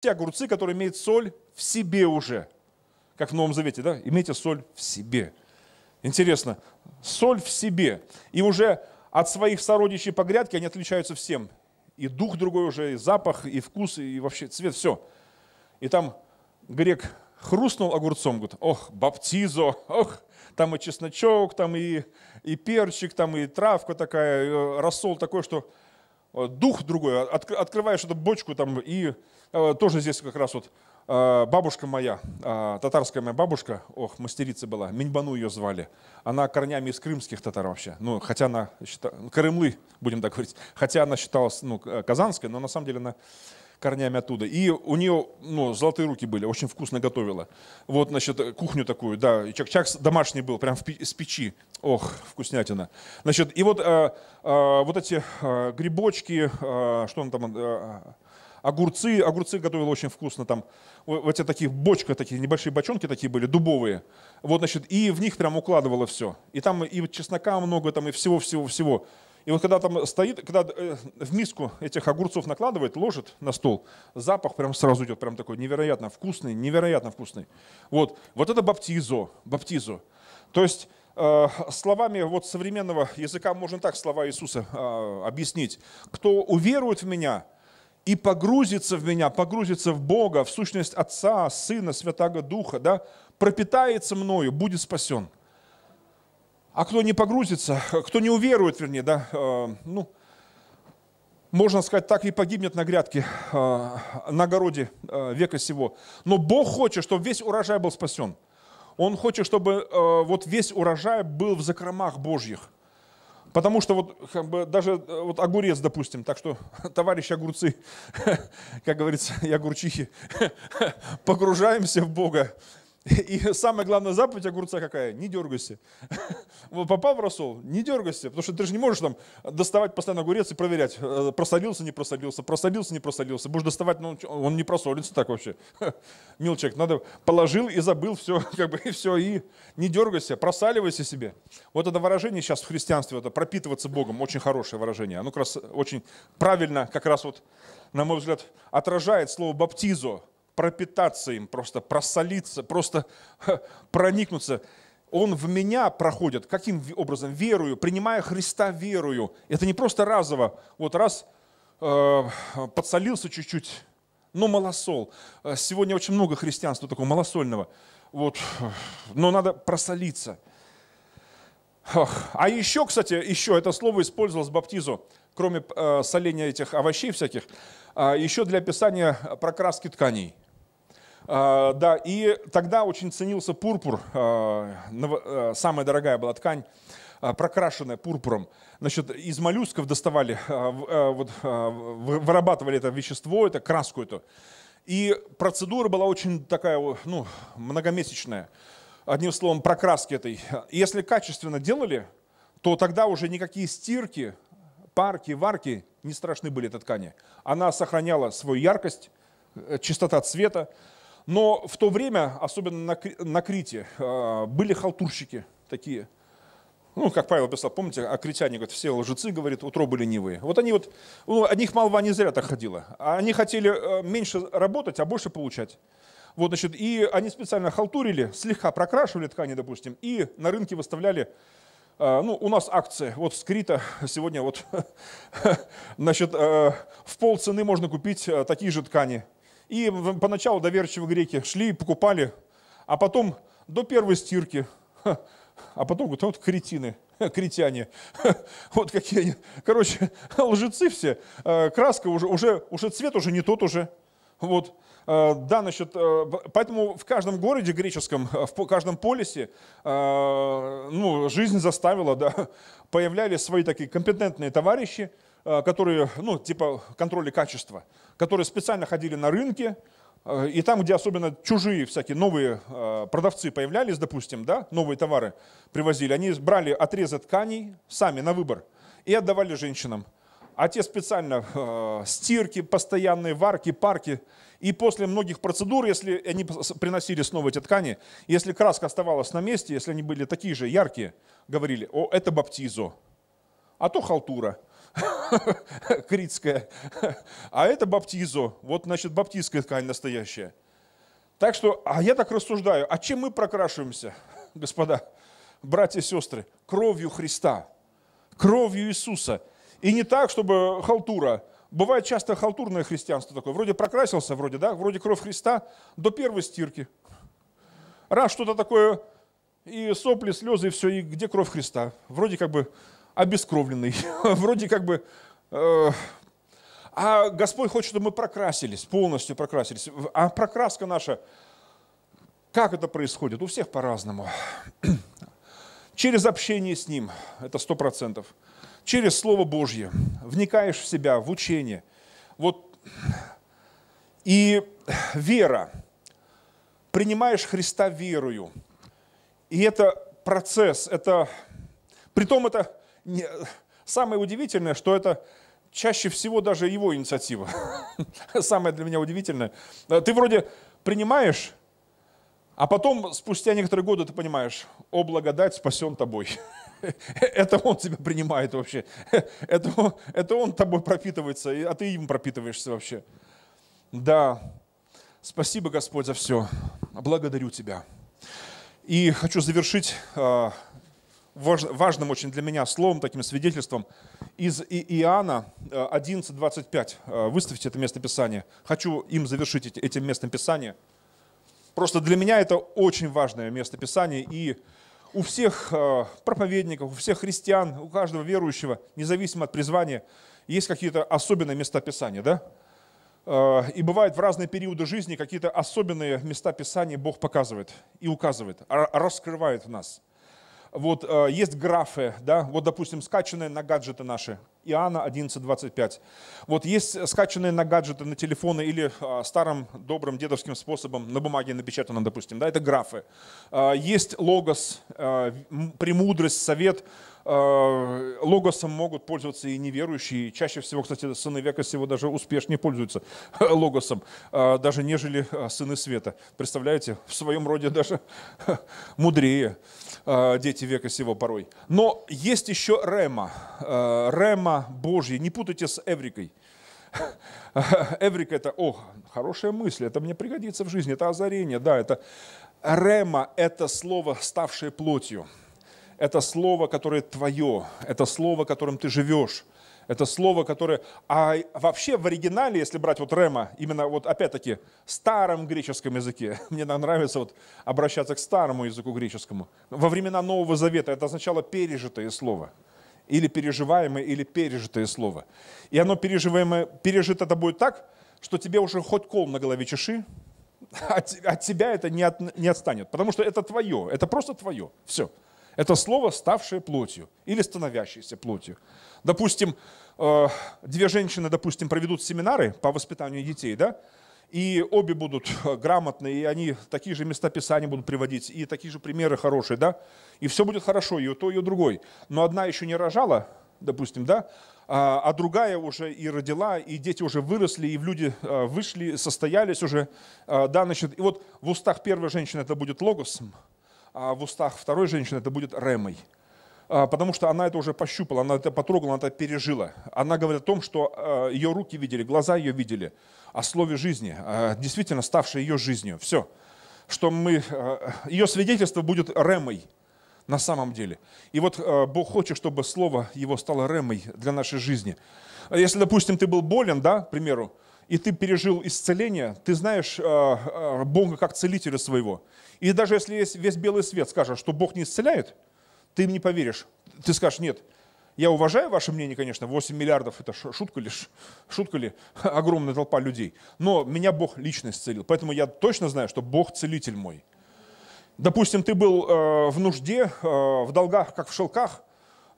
Те огурцы, которые имеют соль в себе уже, как в Новом Завете, да? Имейте соль в себе. Интересно, соль в себе. И уже от своих сородичей по грядке они отличаются всем. И дух другой уже, и запах, и вкус, и вообще цвет, все. И там грек хрустнул огурцом, говорит, ох, баптизо, ох, там и чесночок, там и, и перчик, там и травка такая, э, рассол такой, что Э, дух другой, открываешь эту бочку там, и э, тоже здесь как раз вот э, бабушка моя, татарская моя бабушка, ох, мастерица была, Миньбану ее звали. Она корнями из крымских татар вообще. Ну, хотя она, считала, крымлы, будем так говорить, хотя она считалась ну, казанской, но на самом деле она корнями оттуда. И у нее, ну, золотые руки были, очень вкусно готовила. Вот, значит, э, кухню такую, да, чак-чак домашний был, прям с печи. Ох, вкуснятина. Значит, и вот, э, э, вот эти э, грибочки, э, что он там... Э, э огурцы, огурцы готовил очень вкусно там. Вот эти такие бочка, такие небольшие бочонки такие были, дубовые. Вот, значит, и в них прям укладывало все. И там и чеснока много, там и всего-всего-всего. И вот когда там стоит, когда э, в миску этих огурцов накладывает, ложит на стол, запах прям сразу идет, прям такой невероятно вкусный, невероятно вкусный. Вот, вот это баптизо, баптизо. То есть э, словами вот современного языка можно так слова Иисуса э, объяснить. Кто уверует в меня и погрузится в меня, погрузится в Бога, в сущность Отца, Сына, Святаго Духа, да, пропитается мною, будет спасен. А кто не погрузится, кто не уверует, вернее, да, э, ну, можно сказать, так и погибнет на грядке, э, на огороде э, века сего. Но Бог хочет, чтобы весь урожай был спасен. Он хочет, чтобы э, вот весь урожай был в закромах Божьих. Потому что вот как бы, даже э, вот огурец, допустим, так что, товарищи огурцы, как говорится, и огурчихи, погружаемся в Бога и самая главная заповедь огурца какая? Не дергайся. Вот попал в рассол, не дергайся, потому что ты же не можешь там доставать постоянно огурец и проверять, э, просолился, не просолился, просолился, не просолился. Будешь доставать, но ну, он не просолится так вообще. Мил человек, надо положил и забыл все, как бы и все, и не дергайся, просаливайся себе. Вот это выражение сейчас в христианстве, это пропитываться Богом, очень хорошее выражение. Оно как раз очень правильно, как раз вот, на мой взгляд, отражает слово баптизо, пропитаться им, просто просолиться, просто проникнуться. Он в меня проходит. Каким образом? Верую, принимая Христа верую. Это не просто разово. Вот раз э, подсолился чуть-чуть, но малосол. Э, сегодня очень много христианства такого малосольного. Вот, но надо просолиться. А еще, кстати, еще это слово использовалось баптизу, кроме э, соления этих овощей всяких, э, еще для описания прокраски тканей. А, да, и тогда очень ценился пурпур, а, а, самая дорогая была ткань, прокрашенная пурпуром. Значит, из моллюсков доставали, вот, вырабатывали это вещество, это краску эту. И процедура была очень такая, ну, многомесячная. Одним словом, прокраски этой. Если качественно делали, то тогда уже никакие стирки, парки, варки не страшны были этой ткани. Она сохраняла свою яркость, э, чистота цвета. Но в то время, особенно на, на Крите, э, были халтурщики такие. Ну, как Павел писал, помните, а критяне говорят, все лжецы, говорит, утробы ленивые. Вот они вот, ну, от них молва не зря так ходила. Они хотели э, меньше работать, а больше получать. Вот, значит, и они специально халтурили, слегка прокрашивали ткани, допустим, и на рынке выставляли э, ну, у нас акции, вот скрита сегодня вот, значит, в пол цены можно купить такие же ткани, и поначалу доверчивые греки шли и покупали, а потом до первой стирки, а потом говорят, вот кретины, кретяне, вот какие они, короче, лжецы все, э, краска уже, уже, уже цвет уже не тот уже, вот, э, да, значит, э, поэтому в каждом городе греческом, в каждом полисе, ну, жизнь заставила, да, появлялись свои такие компетентные товарищи, Э, которые, ну, типа контроля качества, которые специально ходили на рынке, э, и там, где особенно чужие всякие новые э, продавцы появлялись, допустим, да, новые товары привозили, они брали отрезы тканей сами на выбор и отдавали женщинам. А те специально э, стирки постоянные, варки, парки. И после многих процедур, если они приносили снова эти ткани, если краска оставалась на месте, если они были такие же яркие, говорили, о, это баптизо, а то халтура – критская, а это баптизо. Вот, значит, баптистская ткань настоящая. Так что, а я так рассуждаю, а чем мы прокрашиваемся, господа, братья и сестры? Кровью Христа, кровью Иисуса. И не так, чтобы халтура. Бывает часто халтурное христианство такое. Вроде прокрасился, вроде, да, вроде кровь Христа до первой стирки. Раз что-то такое, и сопли, слезы, и все, и где кровь Христа? Вроде как бы обескровленный. Вроде как бы... Э, а Господь хочет, чтобы мы прокрасились, полностью прокрасились. А прокраска наша, как это происходит? У всех по-разному. Через общение с Ним, это сто процентов. Через Слово Божье. Вникаешь в себя, в учение. Вот. И вера. Принимаешь Христа верою. И это процесс, это... Притом это не... самое удивительное, что это чаще всего даже его инициатива. Самое для меня удивительное. Э, ты вроде принимаешь, а потом, спустя некоторые годы, ты понимаешь, о, благодать спасен тобой. Это он тебя принимает вообще. Это, это он тобой пропитывается, а ты им пропитываешься вообще. Да, спасибо, Господь, за все. Благодарю Тебя. И хочу завершить а, важным очень для меня словом, таким свидетельством из Иоанна 11.25. Э, э, выставьте это местописание. Хочу им завершить этим местом Писания. Просто для меня это очень важное местописание. И у всех э, проповедников, у всех христиан, у каждого верующего, независимо от призвания, есть какие-то особенные места Писания, да? И бывает в разные периоды жизни какие-то особенные места Писания Бог показывает и указывает, раскрывает в нас – вот э, есть графы, да, вот, допустим, скачанные на гаджеты наши Иоанна 11.25. Вот есть скачанные на гаджеты, на телефоны или а, старым добрым дедовским способом на бумаге напечатано, допустим, да, это графы. А, есть логос, а, премудрость, совет. Логосом могут пользоваться и неверующие. Чаще всего, кстати, сыны века всего даже успешнее пользуются логосом, даже нежели сыны света. Представляете, в своем роде даже мудрее дети века сего порой. Но есть еще рема. Рема Дома Божьей. Не путайте с Эврикой. Эврика – это, о, хорошая мысль, это мне пригодится в жизни, это озарение, да, это рема – это слово, ставшее плотью. Это слово, которое твое, это слово, которым ты живешь. Это слово, которое... А вообще в оригинале, если брать вот рема, именно вот опять-таки в старом греческом языке, мне нравится вот обращаться к старому языку греческому, во времена Нового Завета это означало пережитое слово – или переживаемое, или пережитое слово. И оно переживаемое, пережито тобой так, что тебе уже хоть кол на голове чеши, а от, тебя это не, от, не отстанет, потому что это твое, это просто твое, все. Это слово, ставшее плотью или становящееся плотью. Допустим, э, две женщины, допустим, проведут семинары по воспитанию детей, да, и обе будут э, грамотны, и они такие же места писания будут приводить, и такие же примеры хорошие, да, и все будет хорошо, и то и другой. Но одна еще не рожала, допустим, да, а, а другая уже и родила, и дети уже выросли, и в люди э, вышли, состоялись уже, э, да, значит, и вот в устах первой женщины это будет логосом, а в устах второй женщины это будет ремой – а, потому что она это уже пощупала, она это потрогала, она это пережила. Она говорит о том, что а, ее руки видели, глаза ее видели, о слове жизни, а, действительно ставшей ее жизнью. Все, что мы, ее свидетельство будет ремой на самом деле. И вот Бог хочет, чтобы слово его стало ремой для нашей жизни. Если, допустим, ты был болен, да, к примеру, и ты пережил исцеление, ты знаешь Бога как целителя своего. И даже если есть весь белый свет скажет, что Бог не исцеляет – ты им не поверишь. Ты скажешь, нет, я уважаю ваше мнение, конечно, 8 миллиардов – это шутка ли, шутка ли, огромная толпа людей. Но меня Бог лично исцелил, поэтому я точно знаю, что Бог – целитель мой. Допустим, ты был э, в нужде, э, в долгах, как в шелках,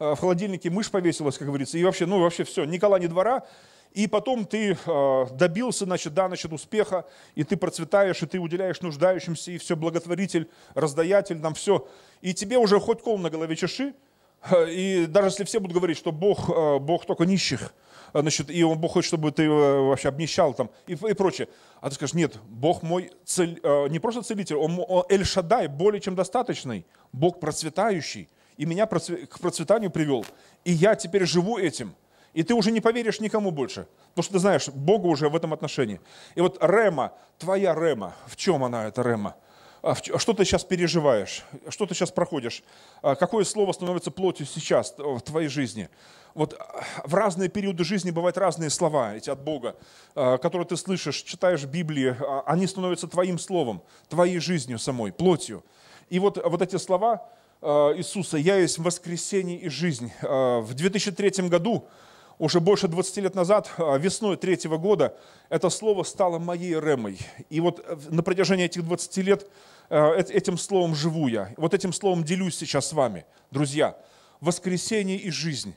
э, в холодильнике мышь повесилась, как говорится, и вообще, ну вообще все, Никола кола, ни двора – и потом ты а, добился, значит, да, значит, успеха, и ты процветаешь, и ты уделяешь нуждающимся, и все, благотворитель, раздаятель, нам все. И тебе уже хоть кол на голове чеши, а, и даже если все будут говорить, что Бог, а, Бог только нищих, значит, и он, Бог хочет, чтобы ты вообще обнищал там и, и прочее. А ты скажешь, нет, Бог мой цель, не просто целитель, он, он Эль-Шадай, более чем достаточный, Бог процветающий, и меня к процветанию привел, и я теперь живу этим – и ты уже не поверишь никому больше, потому что ты знаешь, Богу уже в этом отношении. И вот Рема, твоя Рема, в чем она, эта Рема? А что ты сейчас переживаешь? Что ты сейчас проходишь? А какое слово становится плотью сейчас в твоей жизни? Вот а, в разные периоды жизни бывают разные слова эти от Бога, которые ты слышишь, читаешь Библии, они становятся твоим словом, твоей жизнью самой, плотью. И вот, вот эти слова Иисуса «Я есть воскресение и жизнь». В 2003 году уже больше 20 лет назад, а, весной третьего года, это слово стало моей ремой. И вот э, на протяжении этих 20 лет э, этим словом живу я. Вот этим словом делюсь сейчас с вами, друзья. Воскресение и жизнь.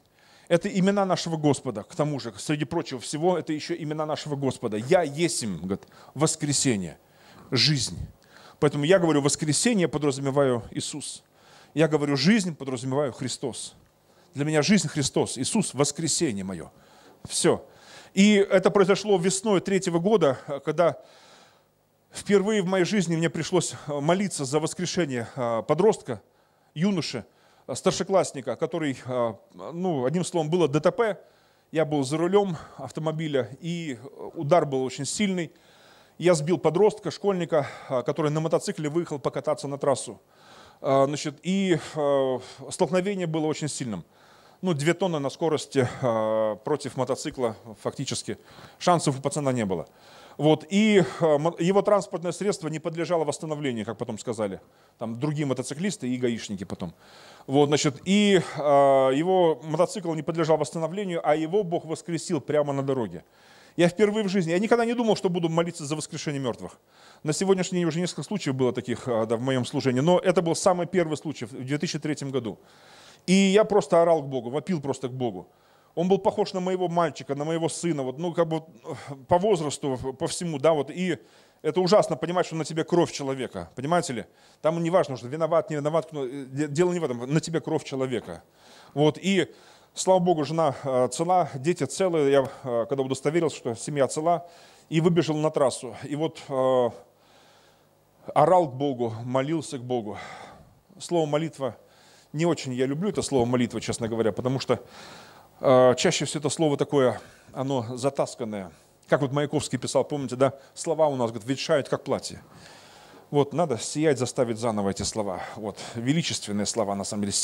Это имена нашего Господа, к тому же, среди прочего всего, это еще имена нашего Господа. Я есть им говорит, воскресение, жизнь. Поэтому я говорю воскресение, подразумеваю Иисус. Я говорю жизнь, подразумеваю Христос. Для меня жизнь Христос, Иисус – воскресение мое. Все. И это произошло весной третьего года, э, когда впервые в моей жизни мне пришлось э, молиться за воскрешение э, подростка, юноши, старшеклассника, который, ну, одним словом, было ДТП. Я был за рулем автомобиля, и удар был очень сильный. Я сбил подростка, школьника, который на мотоцикле выехал покататься на трассу. Значит, и столкновение было очень сильным ну, 2 тонны на скорости э, против мотоцикла фактически шансов у пацана не было. Вот, и э, его транспортное средство не подлежало восстановлению, как потом сказали, там другие мотоциклисты и гаишники потом. Вот, значит, и э, его мотоцикл не подлежал восстановлению, а его Бог воскресил прямо на дороге. Я впервые в жизни, я никогда не думал, что буду молиться за воскрешение мертвых. На сегодняшний день уже несколько случаев было таких да, в моем служении, но это был самый первый случай в 2003 году. И я просто орал к Богу, вопил просто к Богу. Он был похож на моего мальчика, на моего сына, вот, ну, как бы э, по возрасту, по всему, да, вот, и это ужасно понимать, что на тебе кровь человека, понимаете ли? Там не важно, что виноват, не виноват, ну, э, дело не в этом, на тебе кровь человека. Вот, и слава Богу, жена э, цела, дети целы, я когда удостоверился, что семья цела, и выбежал на трассу, и вот орал к Богу, молился к Богу. Слово молитва – не очень я люблю это слово молитва, честно говоря, потому что э, чаще всего это слово такое, оно затасканное. Как вот Маяковский писал, помните, да, слова у нас, говорит, ветшают как платье. Вот, надо сиять, заставить заново эти слова. Вот, величественные слова, на самом деле,